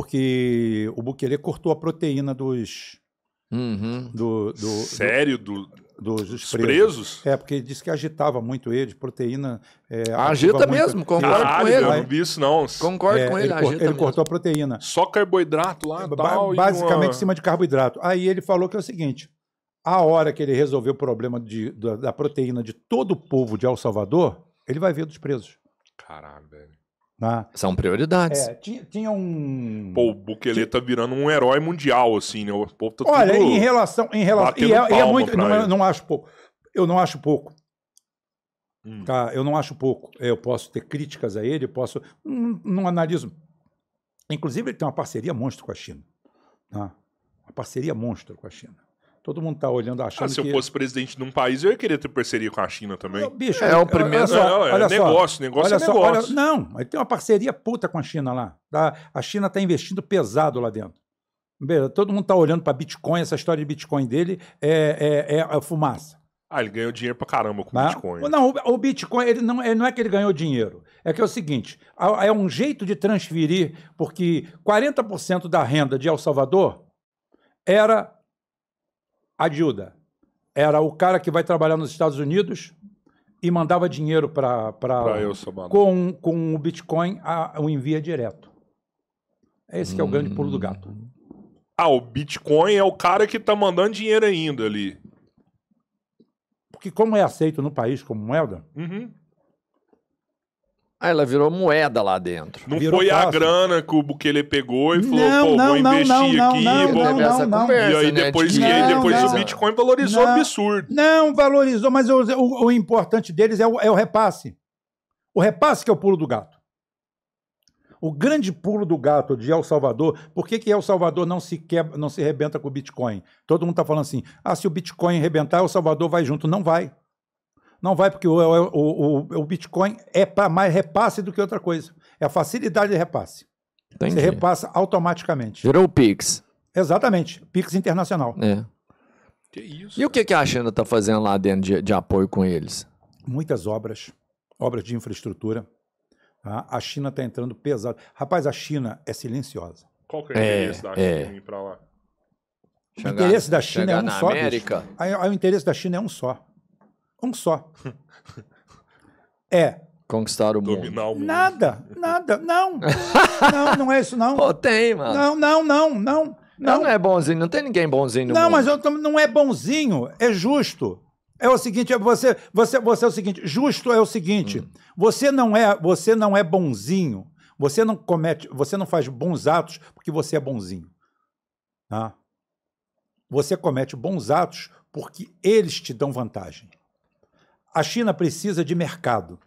porque o Bukele cortou a proteína dos. Uhum. Do, do, Sério? Do, dos, dos presos. presos. É, porque disse que agitava muito ele, proteína. É, ah, agita mesmo, concordo Caralho, com ele. Eu não vi isso, não. Concordo é, com ele, ele, agita. Ele cortou a proteína. Só carboidrato lá, é, ba tal, Basicamente uma... em cima de carboidrato. Aí ele falou que é o seguinte: a hora que ele resolver o problema de, da, da proteína de todo o povo de El Salvador, ele vai ver dos presos. Caralho, velho. Né? São prioridades. É, tinha, tinha, um. Pô, o Bukele tá virando um herói mundial, assim, né? O povo tá Olha, em relação. Em relação e é, é muito. Não, é, eu não acho pouco. Eu não acho pouco. Hum. Tá? Eu não acho pouco. É, eu posso ter críticas a ele, posso. Não, não analiso. Inclusive, ele tem uma parceria monstro com a China. Tá? Uma parceria monstro com a China. Todo mundo está olhando, achando ah, se que... eu fosse presidente de um país, eu ia querer ter parceria com a China também. Não, bicho, é, o primeiro... Só, não, é negócio, negócio é só, negócio. Olha, não, mas tem uma parceria puta com a China lá. Tá? A China está investindo pesado lá dentro. Todo mundo está olhando para Bitcoin, essa história de Bitcoin dele é, é, é, é fumaça. Ah, ele ganhou dinheiro pra caramba com o tá? Bitcoin. Não, o Bitcoin, ele não, ele não é que ele ganhou dinheiro. É que é o seguinte: é um jeito de transferir, porque 40% da renda de El Salvador era Adilda era o cara que vai trabalhar nos Estados Unidos e mandava dinheiro para com, com o Bitcoin a, o envia direto. É esse hum. é o grande pulo do hum. gato. Ah, o Bitcoin é o cara que está mandando dinheiro ainda ali. Porque como é aceito no país como moeda, uhum. Ah, ela virou moeda lá dentro. Não virou foi a grana que o Bukele pegou e falou, não, pô, não, vou investir não, aqui, não, não, vou... Não, não, e aí né, depois, né? que, não, depois o Bitcoin valorizou não, absurdo. Não, valorizou, mas o, o, o importante deles é o, é o repasse. O repasse que é o pulo do gato. O grande pulo do gato de El Salvador, por que, que El Salvador não se quebra, não se rebenta com o Bitcoin? Todo mundo está falando assim: ah, se o Bitcoin rebentar, El Salvador vai junto. Não vai. Não vai porque o, é, é, o, o, o Bitcoin é para mais repasse do que outra coisa. É a facilidade de repasse. Entendi. Você repassa automaticamente. Virou o Pix. Exatamente, Pix Internacional. É. Que isso, e o que, que a China está fazendo lá dentro de, de, apoio com eles? Muitas obras, obras de infraestrutura. Tá? A China está entrando pesado. Rapaz, a China é silenciosa. Qual que é o é, interesse da China é. ir para lá? o interesse da China é um só. América. Aí, aí, o interesse da China é um só. Um só. É. Conquistar o Dominar mundo. O mundo. Nada, nada, não. não, não é isso, não. Pô, tem, mano. Não, não, não, não. Não, não, é bonzinho, não tem ninguém bonzinho no Não, mundo. mas eu, não é bonzinho, é justo. É o seguinte, é você, você, você é o seguinte, justo é o seguinte, hum. você não é, você não é bonzinho, você não comete, você não faz bons atos porque você é bonzinho. ah Você comete bons atos porque eles te dão vantagem a China precisa de mercado.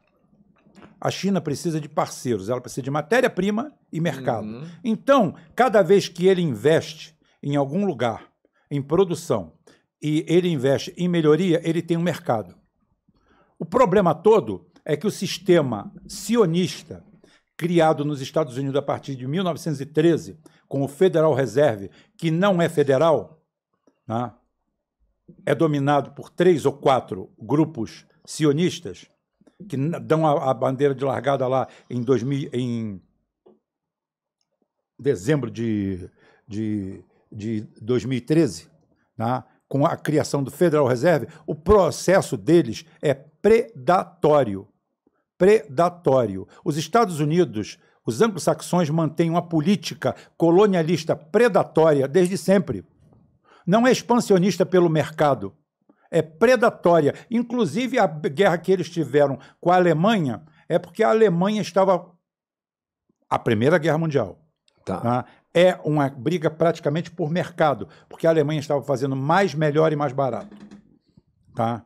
A China precisa de parceiros, ela precisa de matéria-prima e mercado. Uhum. Então, cada vez que ele investe em algum lugar, em produção, e ele investe em melhoria, ele tem um mercado. O problema todo é que o sistema sionista, criado nos Estados Unidos a partir de 1913, com o Federal Reserve, que não é federal, né, é dominado por três ou quatro grupos sionistas, que dão a, a bandeira de largada lá em, 2000, em dezembro de, de, de 2013, né? com a criação do Federal Reserve, o processo deles é predatório. Predatório. Os Estados Unidos, os anglo-saxões mantêm uma política colonialista predatória desde sempre. Não é expansionista pelo mercado é, predatória. Inclusive, a guerra que eles tiveram com a Alemanha é porque a Alemanha estava. A Primeira Guerra Mundial. Tá. Né? É uma briga praticamente por mercado, porque a Alemanha estava fazendo mais, melhor e mais barato. Tá?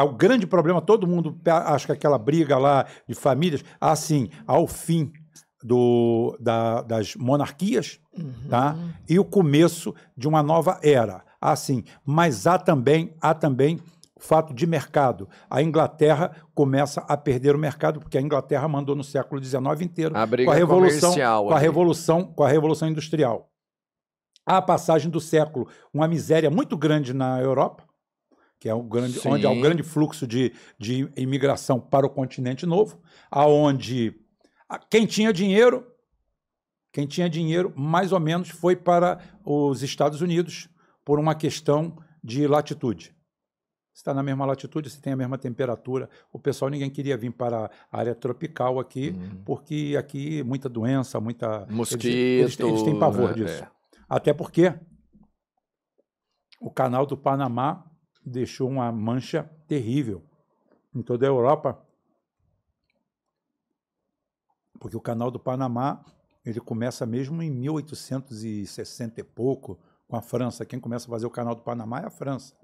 o grande problema, todo mundo acha que aquela briga lá de famílias, assim, ao fim do, da, das monarquias, uhum. tá? e o começo de uma nova era assim, sim, mas há também, há também fato de mercado. A Inglaterra começa a perder o mercado porque a Inglaterra mandou no século XIX inteiro a com a é revolução, com a revolução, com a revolução industrial. A passagem do século, uma miséria muito grande na Europa, que é o grande, Sim. onde há um grande fluxo de, de imigração para o continente novo, aonde quem tinha dinheiro, quem tinha dinheiro, mais ou menos, foi para os Estados Unidos, por uma questão de latitude. está na mesma latitude, se tem a mesma temperatura. O pessoal, ninguém queria vir para a área tropical aqui, uhum. porque aqui muita doença, muita. Mosquito. Eles, eles, eles têm pavor é, disso. É. Até porque o canal do Panamá deixou uma mancha terrível em toda a Europa. Porque o canal do Panamá ele começa mesmo em 1860 e pouco com a França. Quem começa a fazer o canal do Panamá é a França.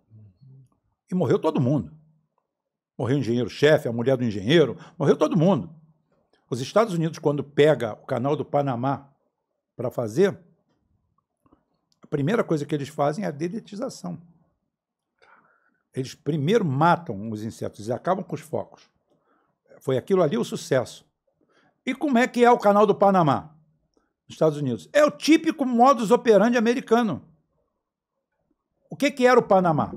E morreu todo mundo. Morreu o engenheiro-chefe, a mulher do engenheiro, morreu todo mundo. Os Estados Unidos, quando pega o canal do Panamá para fazer, a primeira coisa que eles fazem é a dedetização. Eles primeiro matam os insetos e acabam com os focos. Foi aquilo ali o sucesso. E como é que é o canal do Panamá? Nos Estados Unidos. É o típico modus operandi americano que, que era o Panamá?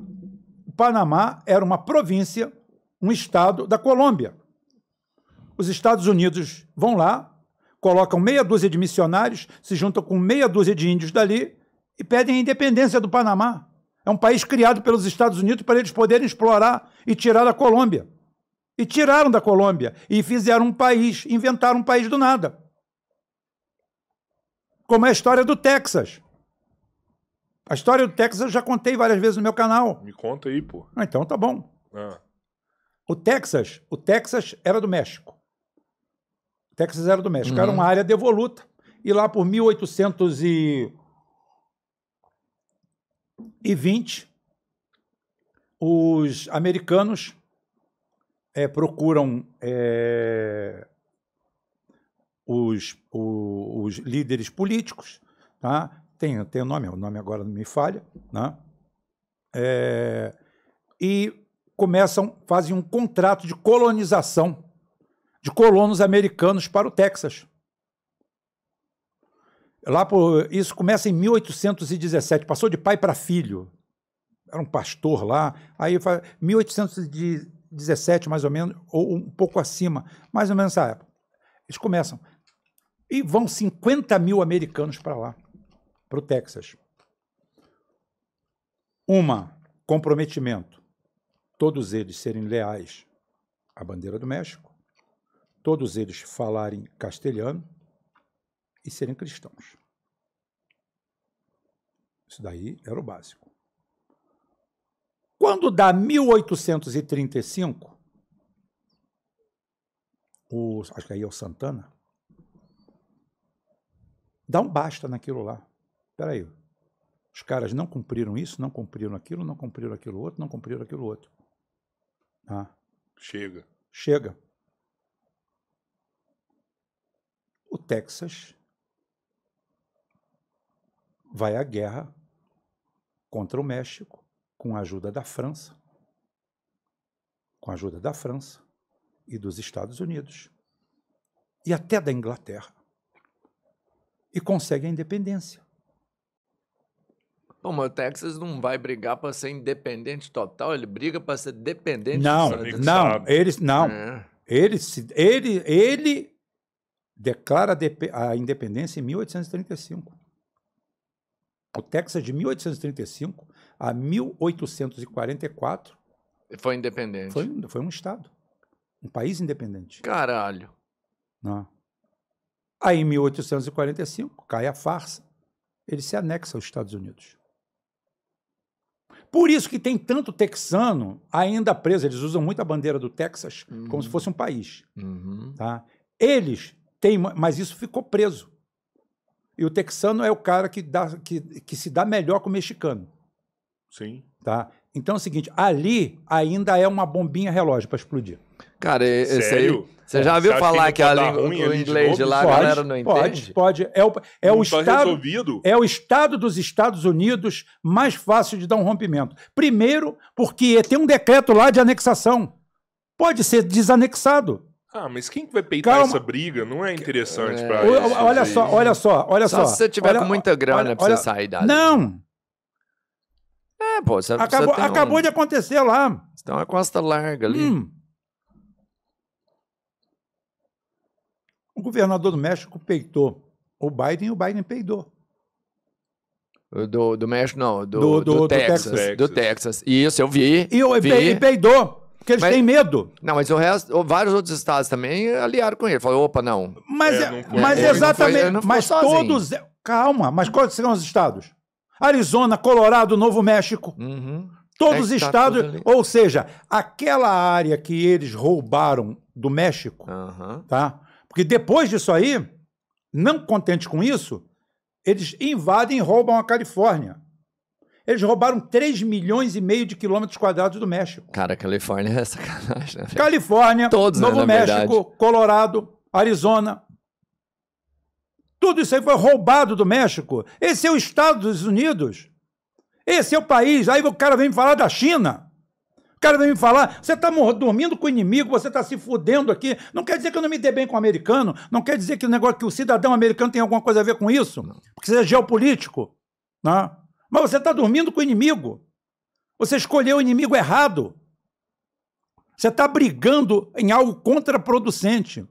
O Panamá era uma província, um estado da Colômbia. Os Estados Unidos vão lá, colocam meia dúzia de missionários, se juntam com meia dúzia de índios dali e pedem a independência do Panamá. É um país criado pelos Estados Unidos para eles poderem explorar e tirar da Colômbia. E tiraram da Colômbia e fizeram um país, inventaram um país do nada. Como é a história do Texas. A história do Texas eu já contei várias vezes no meu canal. Me conta aí, pô. Ah, então tá bom. Ah. O Texas, o Texas era do México. O Texas era do México. Uhum. Era uma área devoluta. E lá por 1820, os americanos é, procuram é, os, o, os líderes políticos, tá? tem, tem o nome, o nome agora não me falha, né? É, e começam, fazem um contrato de colonização de colonos americanos para o Texas. Lá por, isso começa em 1817, passou de pai para filho. Era um pastor lá, aí 1817 mais ou menos, ou um pouco acima, mais ou menos essa época. Eles começam. E vão 50 mil americanos para lá para o Texas. Uma, comprometimento. Todos eles serem leais à bandeira do México, todos eles falarem castelhano e serem cristãos. Isso daí era o básico. Quando dá 1835, o, acho que aí é o Santana, dá um basta naquilo lá. Espera aí, os caras não cumpriram isso, não cumpriram aquilo, não cumpriram aquilo outro, não cumpriram aquilo outro. Ah. Chega. Chega. O Texas vai à guerra contra o México com a ajuda da França. Com a ajuda da França e dos Estados Unidos. E até da Inglaterra. E consegue a independência. Bom, mas o Texas não vai brigar para ser independente total, ele briga para ser dependente Não, do não, eles não. É. Ele, ele, ele declara a independência em 1835. O Texas de 1835 a 1844 foi independente. Foi, foi um estado, um país independente. Caralho. Não. Aí em 1845 cai a farsa. Ele se anexa aos Estados Unidos. Por isso que tem tanto texano ainda preso. Eles usam muito a bandeira do Texas uhum. como se uhum. fosse um país. Uhum. Tá? Eles têm, mas isso ficou preso. E o texano é o cara que, dá, que, que se dá melhor com o mexicano. Sim. Tá? Então é o seguinte, ali ainda é uma bombinha relógio para explodir. Cara, Sério? você já é. viu falar que, a língua do inglês de, lá pode, a galera não entende? Pode, pode. É o, é o tá estado, resolvido. é o estado dos Estados Unidos mais fácil de dar um rompimento. Primeiro, porque tem um decreto lá de anexação. Pode ser desanexado. Ah, mas quem vai peitar Calma. essa briga? Não é interessante é, para Olha só, olha só, olha só. Só se você tiver olha, com muita grana para você sair da. Não! pô. Você, acabou você acabou um, de acontecer lá. Você tem uma costa larga ali. Hum. O governador do México peitou o Biden e o Biden peidou. Do, do México, não, do, do, do, do Texas, Texas, Do Texas. Isso, eu vi. E, eu, vi. e peidou. Porque eles mas, têm medo. Não, mas o resto, vários outros estados também aliaram com ele. Falaram, opa, não. Mas, é, é não mas exatamente. Foi, mas sozinho. todos. Calma, mas quais serão os estados? Arizona, Colorado, Novo México. Uhum. Todos os é tá estados, ou seja, aquela área que eles roubaram do México, uhum. tá? Porque depois disso aí, não contente com isso, eles invadem e roubam a Califórnia. Eles roubaram 3 milhões e meio de quilômetros quadrados do México. Cara, Califórnia é sacanagem, né? Califórnia, Todos, né, Novo né, México, verdade. Colorado, Arizona, tudo isso aí foi roubado do México. Esse é o Estados Unidos. Esse é o país. Aí o cara vem me falar da China. O cara vem me falar, você está dormindo com o inimigo, você está se fudendo aqui. Não quer dizer que eu não me dê bem com o americano, não quer dizer que o negócio que o cidadão americano tem alguma coisa a ver com isso, porque você é geopolítico. Né? Mas você está dormindo com o inimigo. Você escolheu o inimigo errado. Você está brigando em algo contraproducente.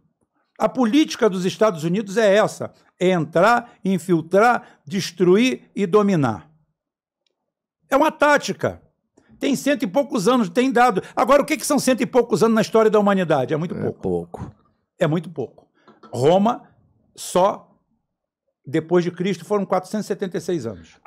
A política dos Estados Unidos é essa: é entrar, infiltrar, destruir e dominar. É uma tática. Tem cento e poucos anos, tem dado. Agora, o que, que são cento e poucos anos na história da humanidade? É muito é pouco. pouco. É muito pouco. Roma, só depois de Cristo, foram 476 anos.